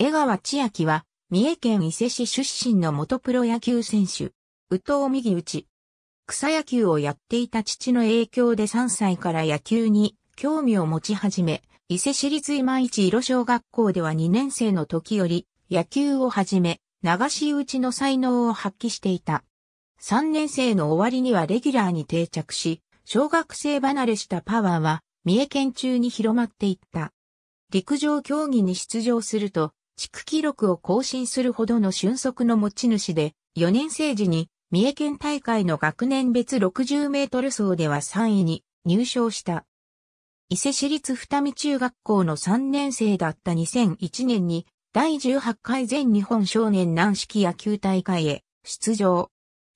江川千秋は、三重県伊勢市出身の元プロ野球選手。宇藤右打ち。草野球をやっていた父の影響で3歳から野球に興味を持ち始め、伊勢市立今市色小学校では2年生の時より野球を始め、流し打ちの才能を発揮していた。3年生の終わりにはレギュラーに定着し、小学生離れしたパワーは三重県中に広まっていった。陸上競技に出場すると、地区記録を更新するほどの俊足の持ち主で、4年生時に三重県大会の学年別60メートル走では3位に入賞した。伊勢市立二見中学校の3年生だった2001年に第18回全日本少年軟式野球大会へ出場。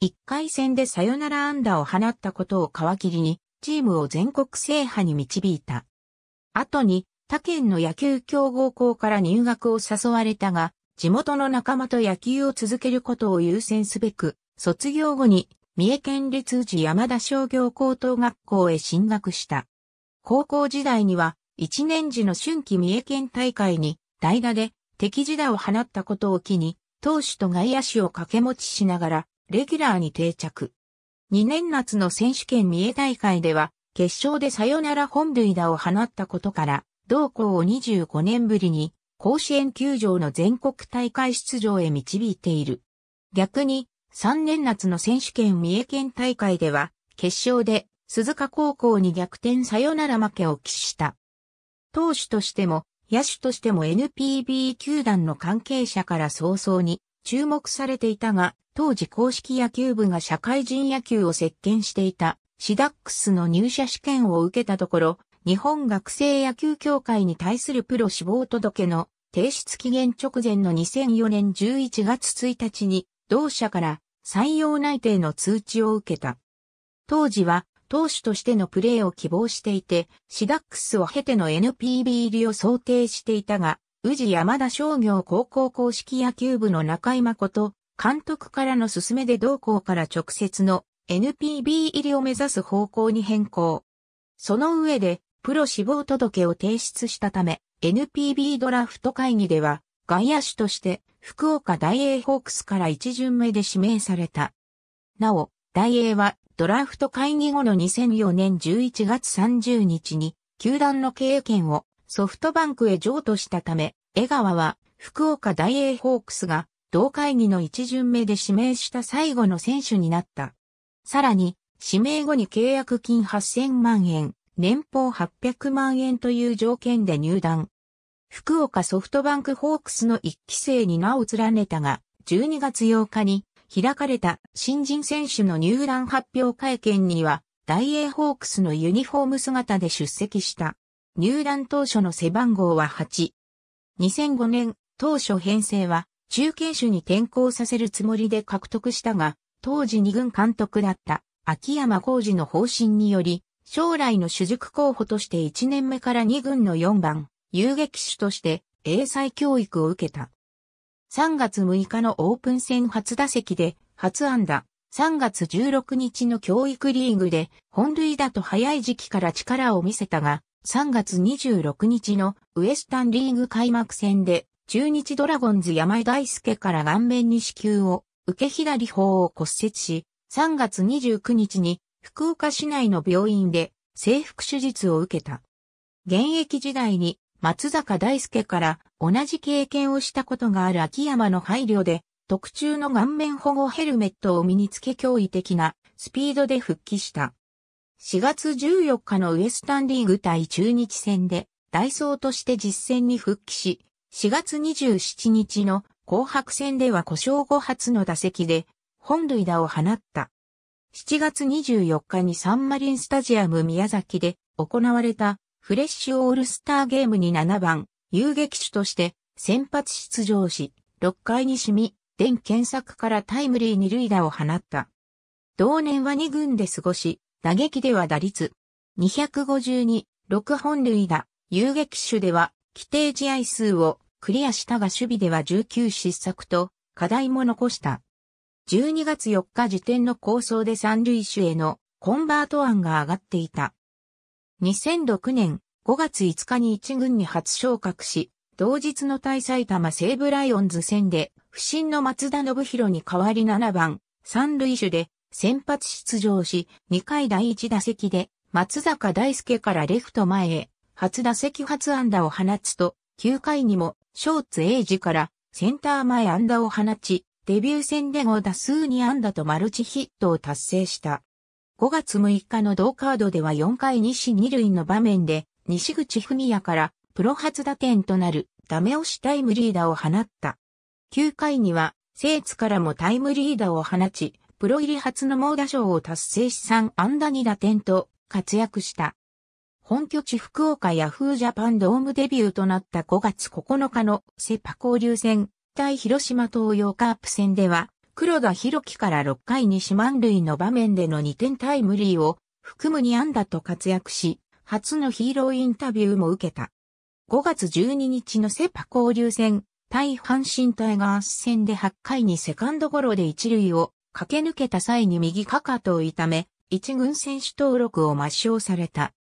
1回戦でサヨナラ安打を放ったことを皮切りにチームを全国制覇に導いた。後に他県の野球強豪校から入学を誘われたが、地元の仲間と野球を続けることを優先すべく、卒業後に三重県立宇治山田商業高等学校へ進学した。高校時代には、一年時の春季三重県大会に代打で敵時打を放ったことを機に、投手と外野手を掛け持ちしながら、レギュラーに定着。2年夏の選手権三重大会では、決勝でサヨナラ本塁打を放ったことから、同校を25年ぶりに甲子園球場の全国大会出場へ導いている。逆に、3年夏の選手権三重県大会では、決勝で鈴鹿高校に逆転サヨナラ負けを喫した。投手としても、野手としても NPB 球団の関係者から早々に注目されていたが、当時公式野球部が社会人野球を席巻していたシダックスの入社試験を受けたところ、日本学生野球協会に対するプロ志望届の提出期限直前の2004年11月1日に同社から採用内定の通知を受けた。当時は投手としてのプレーを希望していて、シダックスを経ての NPB 入りを想定していたが、宇治山田商業高校公式野球部の中井誠、監督からの勧めで同校から直接の NPB 入りを目指す方向に変更。その上でプロ志望届を提出したため、NPB ドラフト会議では、外野手として福岡大英ホークスから一巡目で指名された。なお、大英はドラフト会議後の2004年11月30日に、球団の経営権をソフトバンクへ譲渡したため、江川は福岡大英ホークスが同会議の一巡目で指名した最後の選手になった。さらに、指名後に契約金8000万円、年俸800万円という条件で入団。福岡ソフトバンクホークスの一期生に名を連ねたが、12月8日に開かれた新人選手の入団発表会見には、大英ホークスのユニフォーム姿で出席した。入団当初の背番号は8。2005年、当初編成は中継手に転向させるつもりで獲得したが、当時二軍監督だった秋山浩二の方針により、将来の主軸候補として1年目から2軍の4番、遊撃手として英才教育を受けた。3月6日のオープン戦初打席で初安打、3月16日の教育リーグで本塁打と早い時期から力を見せたが、3月26日のウエスタンリーグ開幕戦で中日ドラゴンズ山井大輔から顔面に支給を受け左方を骨折し、3月29日に福岡市内の病院で制服手術を受けた。現役時代に松坂大輔から同じ経験をしたことがある秋山の配慮で特注の顔面保護ヘルメットを身につけ驚異的なスピードで復帰した。4月14日のウエスタンリーグ対中日戦でダイソーとして実戦に復帰し、4月27日の紅白戦では故障後初の打席で本塁打を放った。7月24日にサンマリンスタジアム宮崎で行われたフレッシュオールスターゲームに7番、遊撃手として先発出場し、6回にしみ、電検索からタイムリー二塁打を放った。同年は2軍で過ごし、打撃では打率252、6本塁打、遊撃手では規定試合数をクリアしたが守備では19失策と課題も残した。12月4日時点の構想で三塁手へのコンバート案が上がっていた。2006年5月5日に一軍に初昇格し、同日の対埼玉西武ライオンズ戦で、不審の松田信弘に代わり7番、三塁手で先発出場し、2回第1打席で松坂大輔からレフト前へ、初打席初安打を放つと、9回にも、ショーツ英二からセンター前安打を放ち、デビュー戦で5打数2安打とマルチヒットを達成した。5月6日の同カードでは4回西2塁の場面で、西口文也からプロ初打点となるダメ押しタイムリーダーを放った。9回には、聖津からもタイムリーダーを放ち、プロ入り初の猛打賞を達成し3安打2打点と活躍した。本拠地福岡ヤフージャパンドームデビューとなった5月9日のセパ交流戦対広島東洋カープ戦では、黒田博樹から6回に四万塁の場面での2点タイムリーを含む2安打と活躍し、初のヒーローインタビューも受けた。5月12日のセパ交流戦、対阪神タイガース戦で8回にセカンドゴロで1塁を駆け抜けた際に右かかとを痛め、1軍選手登録を抹消された。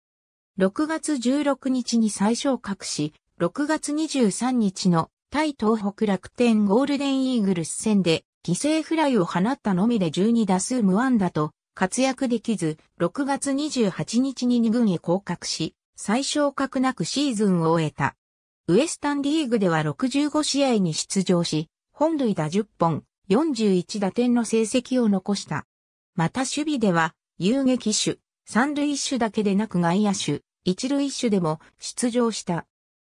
6月16日に最小格し、6月23日の対東北楽天ゴールデンイーグルス戦で犠牲フライを放ったのみで12打数無安打と活躍できず、6月28日に2軍へ降格し、最小格なくシーズンを終えた。ウエスタンリーグでは65試合に出場し、本塁打10本、41打点の成績を残した。また守備では、遊撃手、三塁手だけでなく外野手、一塁手でも出場した。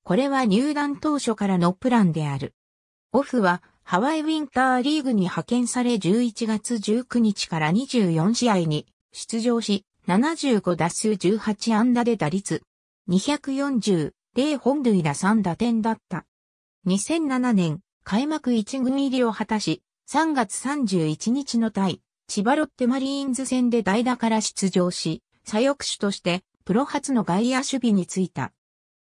これは入団当初からのプランである。オフはハワイウィンターリーグに派遣され11月19日から24試合に出場し、75打数18安打で打率、240、0本塁打3打点だった。2007年、開幕1軍入りを果たし、3月31日の対、千葉ロッテマリーンズ戦で代打から出場し、左翼手として、プロ初の外野守備についた。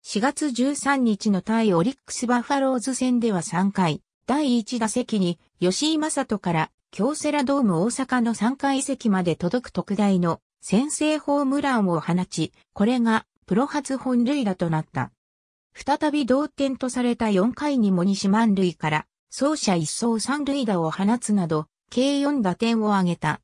4月13日の対オリックスバファローズ戦では3回、第1打席に吉井正人から京セラドーム大阪の3階席まで届く特大の先制ホームランを放ち、これがプロ初本塁打となった。再び同点とされた4回にも西満塁から走者一走三塁打を放つなど、計4打点を挙げた。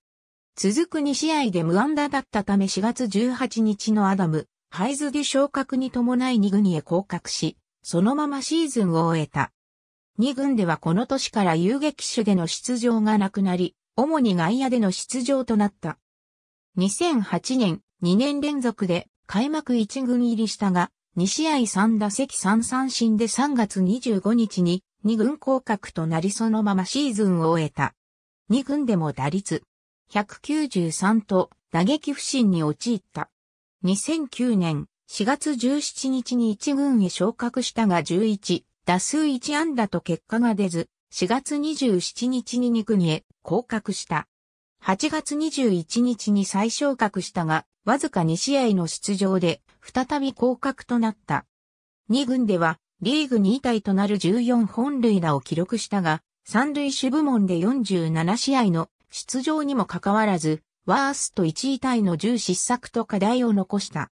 続く2試合で無安打だったため4月18日のアダム、ハ配図で昇格に伴い2軍へ降格し、そのままシーズンを終えた。2軍ではこの年から遊撃手での出場がなくなり、主に外野での出場となった。2008年、2年連続で開幕1軍入りしたが、2試合3打席3三振で3月25日に2軍降格となりそのままシーズンを終えた。2軍でも打率193と打撃不振に陥った。2009年4月17日に1軍へ昇格したが11、打数1安打と結果が出ず、4月27日に2軍へ降格した。8月21日に再昇格したが、わずか2試合の出場で、再び降格となった。2軍では、リーグ2位体となる14本塁打を記録したが、三塁手部門で47試合の出場にもかかわらず、ワースト1位タイの10失策と課題を残した。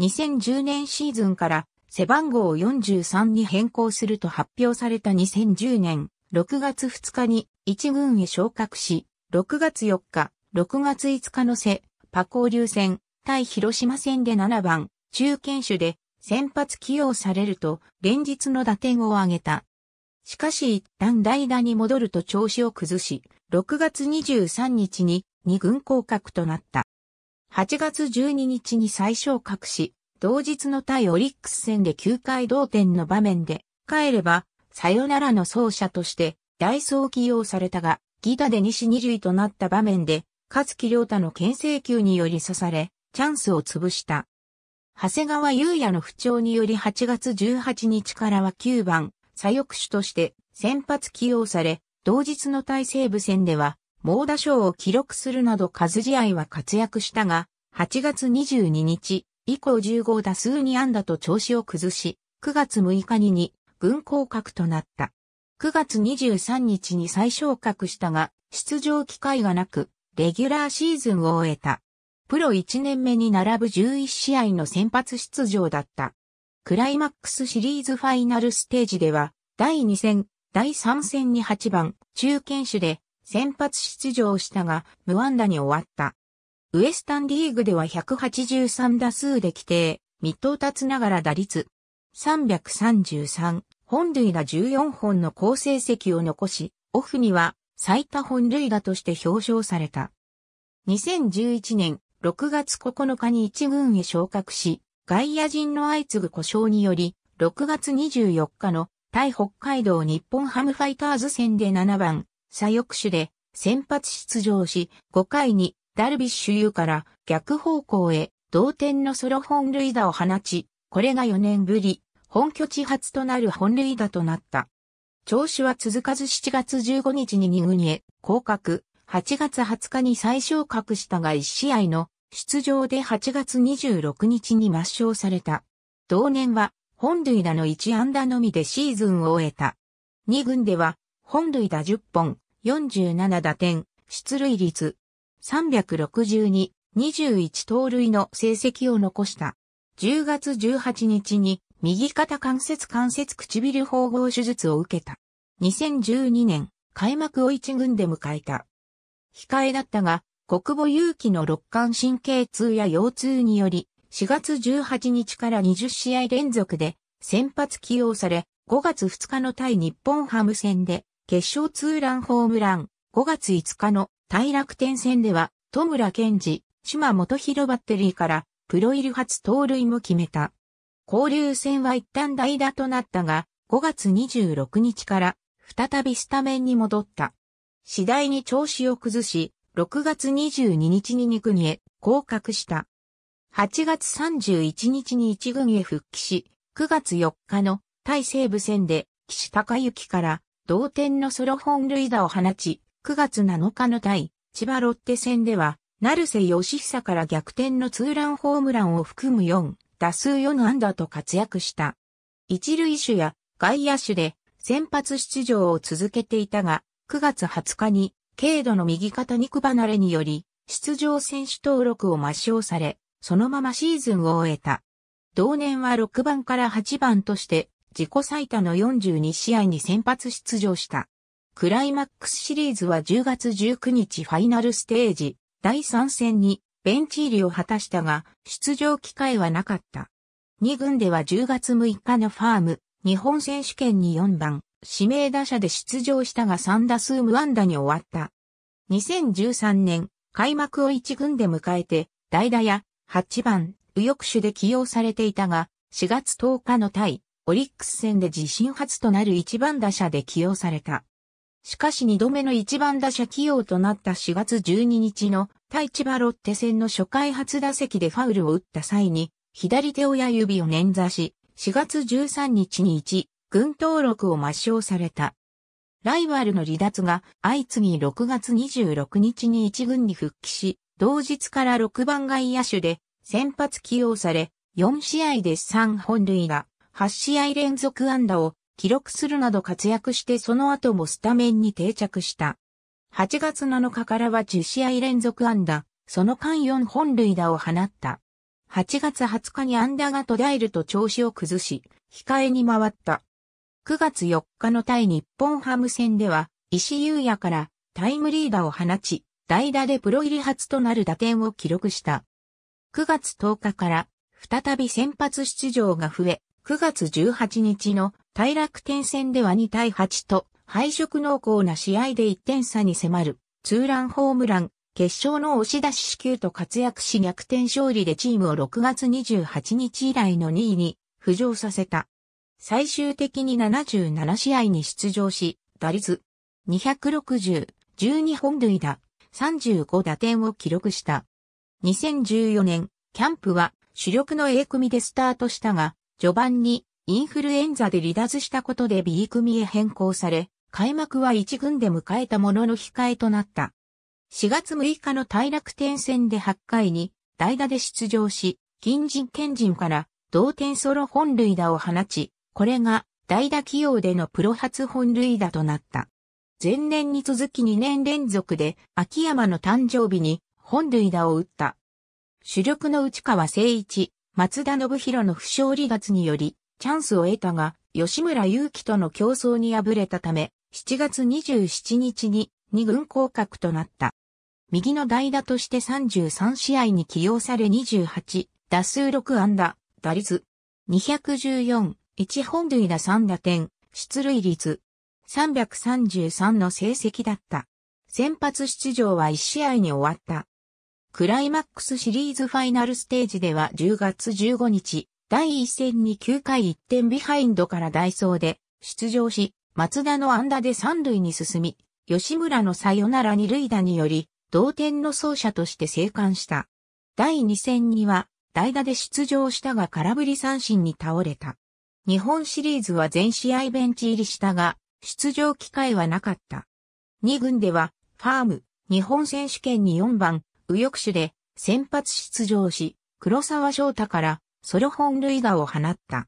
2010年シーズンから背番号を43に変更すると発表された2010年6月2日に1軍へ昇格し、6月4日、6月5日の背、パ交流戦、対広島戦で7番、中堅手で先発起用されると連日の打点を上げた。しかし一旦代打に戻ると調子を崩し、6月23日に2軍降格となった。8月12日に再昇格し、同日の対オリックス戦で9回同点の場面で、帰れば、さよならの走者として、ダイソー起用されたが、ギタで西二塁となった場面で、勝木良太の牽制球により刺され、チャンスを潰した。長谷川優也の不調により8月18日からは9番、左翼手として先発起用され、同日の対西部戦では猛打賞を記録するなど数試合は活躍したが、8月22日以降15打数2安打と調子を崩し、9月6日にに軍降格となった。9月23日に再昇格したが、出場機会がなく、レギュラーシーズンを終えた。プロ1年目に並ぶ11試合の先発出場だった。クライマックスシリーズファイナルステージでは、第2戦、第3戦に8番、中堅手で先発出場したが、無安打に終わった。ウエスタンリーグでは183打数で規定、未到達ながら打率333、本塁打14本の好成績を残し、オフには最多本塁打として表彰された。2011年6月9日に一軍へ昇格し、外野陣の相次ぐ故障により、6月24日の対北海道日本ハムファイターズ戦で7番、左翼手で先発出場し、5回にダルビッシュ有から逆方向へ同点のソロ本塁打を放ち、これが4年ぶり、本拠地初となる本塁打となった。調子は続かず7月15日に2軍へ降格、8月20日に最昇格したが1試合の出場で8月26日に抹消された。同年は本塁打の1安打のみでシーズンを終えた。2軍では本塁打10本、47打点、出塁率362、21盗塁の成績を残した。10月18日に右肩関節関節唇縫合手術を受けた。2012年、開幕を一軍で迎えた。控えだったが、国母勇気の肋間神経痛や腰痛により、4月18日から20試合連続で先発起用され、5月2日の対日本ハム戦で決勝ツーランホームラン、5月5日の大楽天戦では、戸村健二、島本博バッテリーから、プロ入り初盗塁も決めた。交流戦は一旦代打となったが、5月26日から再びスタメンに戻った。次第に調子を崩し、6月22日に2軍へ降格した。8月31日に1軍へ復帰し、9月4日の対西部戦で岸高之から同点のソロ本塁打を放ち、9月7日の対、千葉ロッテ戦では、成瀬義久から逆転のツーランホームランを含む4、打数4安打と活躍した。一塁手や外野手で先発出場を続けていたが、9月20日に、軽度の右肩肉離れにより、出場選手登録を抹消され、そのままシーズンを終えた。同年は6番から8番として、自己最多の42試合に先発出場した。クライマックスシリーズは10月19日ファイナルステージ第3戦にベンチ入りを果たしたが出場機会はなかった。2軍では10月6日のファーム日本選手権に4番指名打者で出場したが3打数無安打に終わった。2013年開幕を1軍で迎えて代打や8番右翼手で起用されていたが4月10日の対オリックス戦で自身初となる1番打者で起用された。しかし2度目の1番打者起用となった4月12日の対千葉ロッテ戦の初回初打席でファウルを打った際に、左手親指を捻挫し、4月13日に1、軍登録を抹消された。ライバルの離脱が相次ぎ6月26日に1軍に復帰し、同日から6番外野手で先発起用され、4試合で3本塁打、8試合連続安打を記録するなど活躍してその後もスタメンに定着した。8月7日からは10試合連続安打、その間4本塁打を放った。8月20日に安打が途絶えると調子を崩し、控えに回った。9月4日の対日本ハム戦では、石優也からタイムリーダーを放ち、代打でプロ入り初となる打点を記録した。9月10日から再び先発出場が増え、9月18日の大楽天戦では2対8と敗色濃厚な試合で1点差に迫るツーランホームラン、決勝の押し出し支給と活躍し逆転勝利でチームを6月28日以来の2位に浮上させた。最終的に77試合に出場し、打率260、12本塁打、35打点を記録した。2014年、キャンプは主力の A 組でスタートしたが、序盤にインフルエンザで離脱したことで B 組へ変更され、開幕は1軍で迎えたものの控えとなった。4月6日の大楽天戦で8回に代打で出場し、近人賢人から同点ソロ本塁打を放ち、これが代打起用でのプロ初本塁打となった。前年に続き2年連続で秋山の誕生日に本塁打を打った。主力の内川誠一、松田信弘の負傷離脱により、チャンスを得たが、吉村祐希との競争に敗れたため、7月27日に2軍降格となった。右の代打として33試合に起用され28、打数6安打、打率、214、1本塁打3打点、出塁率、333の成績だった。先発出場は1試合に終わった。クライマックスシリーズファイナルステージでは10月15日、第1戦に9回1点ビハインドからダイソーで出場し、松田の安打で3塁に進み、吉村のサヨナラ2塁打により、同点の走者として生還した。第2戦には、代打で出場したが空振り三振に倒れた。日本シリーズは全試合ベンチ入りしたが、出場機会はなかった。2軍では、ファーム、日本選手権に4番、右翼手で先発出場し、黒沢翔太からソロ本塁打を放った。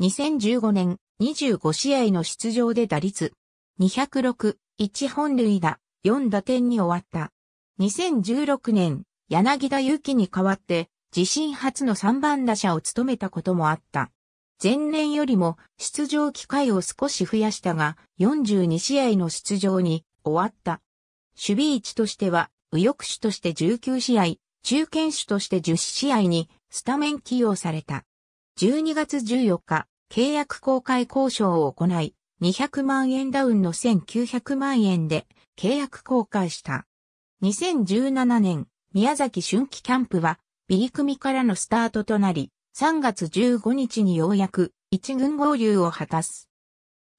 2015年25試合の出場で打率206、1本塁打、4打点に終わった。2016年、柳田祐希に代わって自身初の3番打者を務めたこともあった。前年よりも出場機会を少し増やしたが、42試合の出場に終わった。守備位置としては右翼手として19試合、中堅手として10試合にスタメン起用された。12月14日、契約公開交渉を行い、200万円ダウンの1900万円で契約公開した。2017年、宮崎春季キャンプは、ビリ組からのスタートとなり、3月15日にようやく一軍合流を果たす。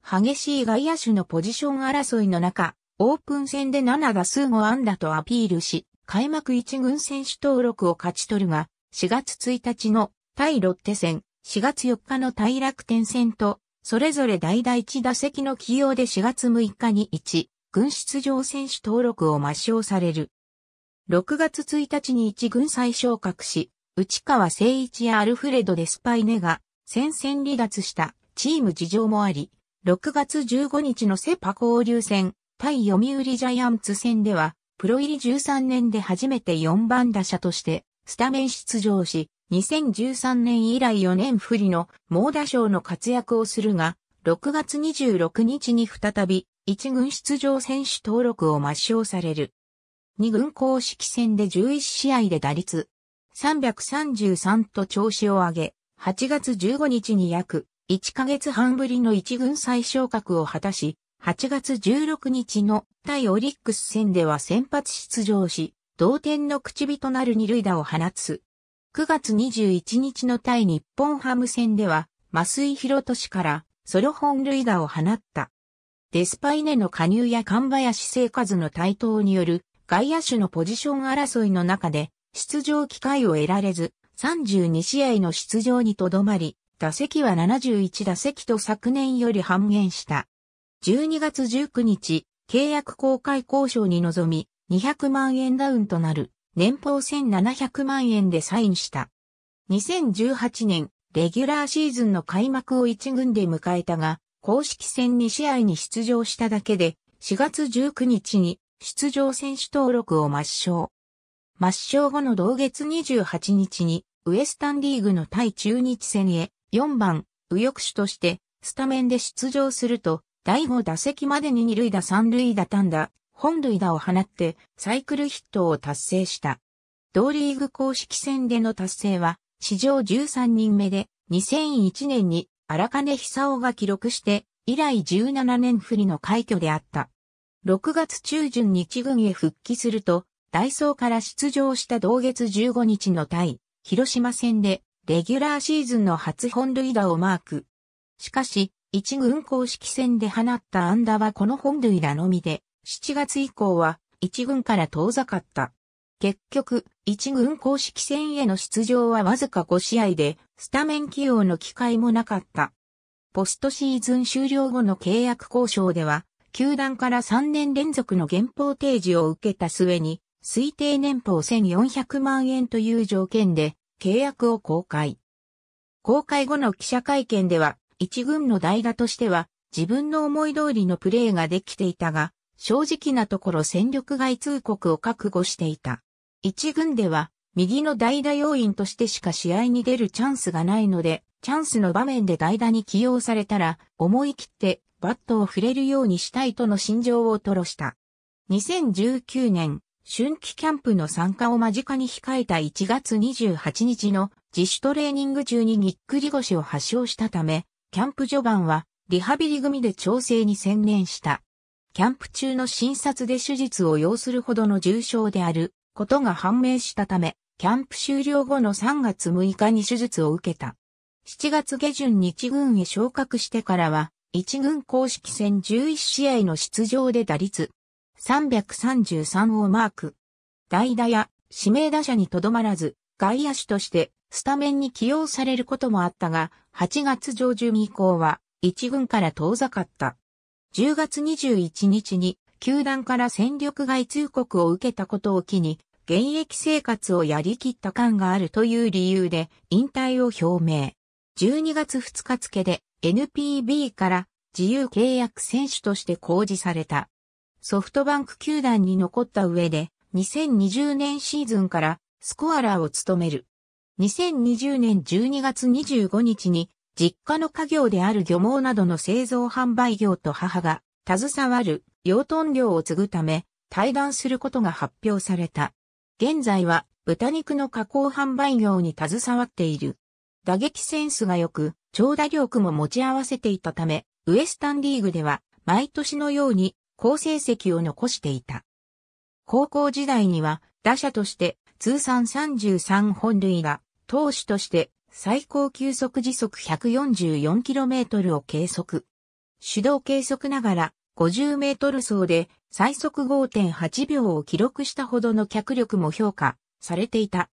激しい外野手のポジション争いの中、オープン戦で7打数5安打とアピールし、開幕1軍選手登録を勝ち取るが、4月1日の対ロッテ戦、4月4日の対楽天戦と、それぞれ代打1打席の起用で4月6日に1、軍出場選手登録を抹消される。6月1日に1軍再昇格し、内川誠一やアルフレド・デスパイネが戦線離脱したチーム事情もあり、6月15日のセパ交流戦、対読売ジャイアンツ戦では、プロ入り13年で初めて4番打者として、スタメン出場し、2013年以来4年不利の猛打賞の活躍をするが、6月26日に再び、1軍出場選手登録を抹消される。2軍公式戦で11試合で打率333と調子を上げ、8月15日に約1ヶ月半ぶりの1軍再昇格を果たし、8月16日の対オリックス戦では先発出場し、同点の口火となる二塁打を放つ。9月21日の対日本ハム戦では、酔広都市からソロ本塁打を放った。デスパイネの加入や神林聖和の台頭による外野手のポジション争いの中で出場機会を得られず、32試合の出場にとどまり、打席は71打席と昨年より半減した。12月19日、契約公開交渉に臨み、200万円ダウンとなる年俸1700万円でサインした。2018年、レギュラーシーズンの開幕を1軍で迎えたが、公式戦2試合に出場しただけで、4月19日に出場選手登録を抹消。抹消後の同月28日に、ウエスタンリーグの対中日戦へ、4番、右翼手として、スタメンで出場すると、第5打席までに二塁打三塁打単打、本塁打を放ってサイクルヒットを達成した。同リーグ公式戦での達成は史上13人目で2001年に荒金久夫が記録して以来17年振りの快挙であった。6月中旬に一軍へ復帰すると、ダイソーから出場した同月15日の対、広島戦で、レギュラーシーズンの初本塁打をマーク。しかし、一軍公式戦で放った安打はこの本塁打のみで、7月以降は一軍から遠ざかった。結局、一軍公式戦への出場はわずか5試合で、スタメン起用の機会もなかった。ポストシーズン終了後の契約交渉では、球団から3年連続の減俸提示を受けた末に、推定年俸1400万円という条件で、契約を公開。公開後の記者会見では、一軍の代打としては自分の思い通りのプレーができていたが、正直なところ戦力外通告を覚悟していた。一軍では右の代打要員としてしか試合に出るチャンスがないので、チャンスの場面で代打に起用されたら、思い切ってバットを触れるようにしたいとの心情を吐露した。2019年、春季キャンプの参加を間近に控えた1月28日の自主トレーニング中にぎっくり腰を発症したため、キャンプ序盤はリハビリ組で調整に専念した。キャンプ中の診察で手術を要するほどの重症であることが判明したため、キャンプ終了後の3月6日に手術を受けた。7月下旬に1軍へ昇格してからは、1軍公式戦11試合の出場で打率333をマーク。代打や指名打者にとどまらず、外野手としてスタメンに起用されることもあったが、8月上旬以降は一軍から遠ざかった。10月21日に球団から戦力外通告を受けたことを機に、現役生活をやりきった感があるという理由で引退を表明。12月2日付で NPB から自由契約選手として公示された。ソフトバンク球団に残った上で2020年シーズンからスコアラーを務める。2020年12月25日に、実家の家業である漁網などの製造販売業と母が、携わる養豚業を継ぐため、退団することが発表された。現在は、豚肉の加工販売業に携わっている。打撃センスが良く、長打力も持ち合わせていたため、ウエスタンリーグでは、毎年のように、好成績を残していた。高校時代には、打者として、通算33本塁打、投手として最高球速時速 144km を計測。手動計測ながら 50m 走で最速5.8秒を記録したほどの脚力も評価されていた。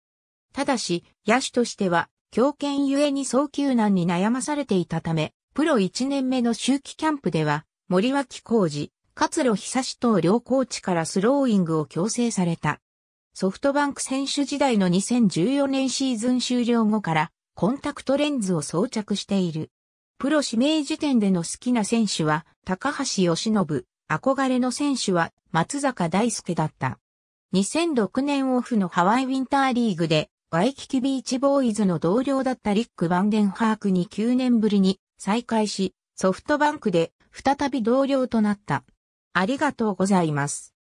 ただし、野手としては強肩ゆえに早球難に悩まされていたため、プロ1年目の周期キャンプでは、森脇浩二、勝呂久志等両コーチからスローイングを強制された。ソフトバンク選手時代の2014年シーズン終了後からコンタクトレンズを装着している。プロ指名時点での好きな選手は高橋由伸、憧れの選手は松坂大輔だった。2006年オフのハワイウィンターリーグでワイキキビーチボーイズの同僚だったリック・バンデンハークに9年ぶりに再会し、ソフトバンクで再び同僚となった。ありがとうございます。